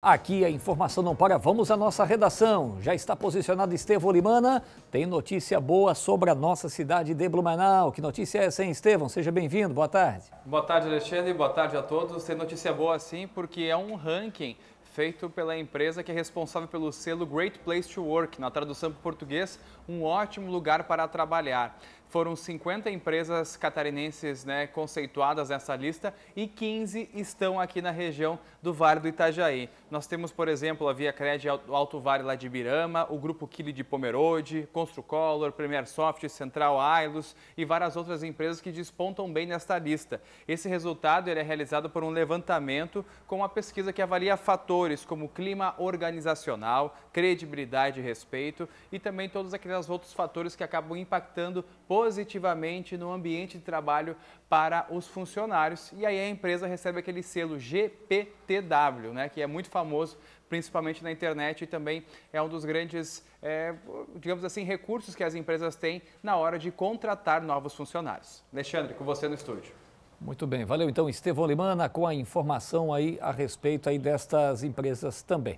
Aqui a informação não para, vamos à nossa redação. Já está posicionado Estevão Limana, tem notícia boa sobre a nossa cidade de Blumenau. Que notícia é essa, hein, Estevão? Seja bem-vindo, boa tarde. Boa tarde, Alexandre, boa tarde a todos. Tem notícia boa sim, porque é um ranking feito pela empresa que é responsável pelo selo Great Place to Work, na tradução para o português, um ótimo lugar para trabalhar. Foram 50 empresas catarinenses né, conceituadas nessa lista e 15 estão aqui na região do Vale do Itajaí. Nós temos, por exemplo, a Via Cred Alto Vale lá de Birama, o Grupo Kili de Pomerode, Construcolor, Premier Soft, Central Ailus e várias outras empresas que despontam bem nesta lista. Esse resultado é realizado por um levantamento com uma pesquisa que avalia fatores como clima organizacional, credibilidade e respeito e também todos aqueles outros fatores que acabam impactando positivamente positivamente no ambiente de trabalho para os funcionários. E aí a empresa recebe aquele selo GPTW, né, que é muito famoso principalmente na internet e também é um dos grandes, é, digamos assim, recursos que as empresas têm na hora de contratar novos funcionários. Alexandre, com você no estúdio. Muito bem, valeu então Estevão Limana com a informação aí a respeito aí destas empresas também.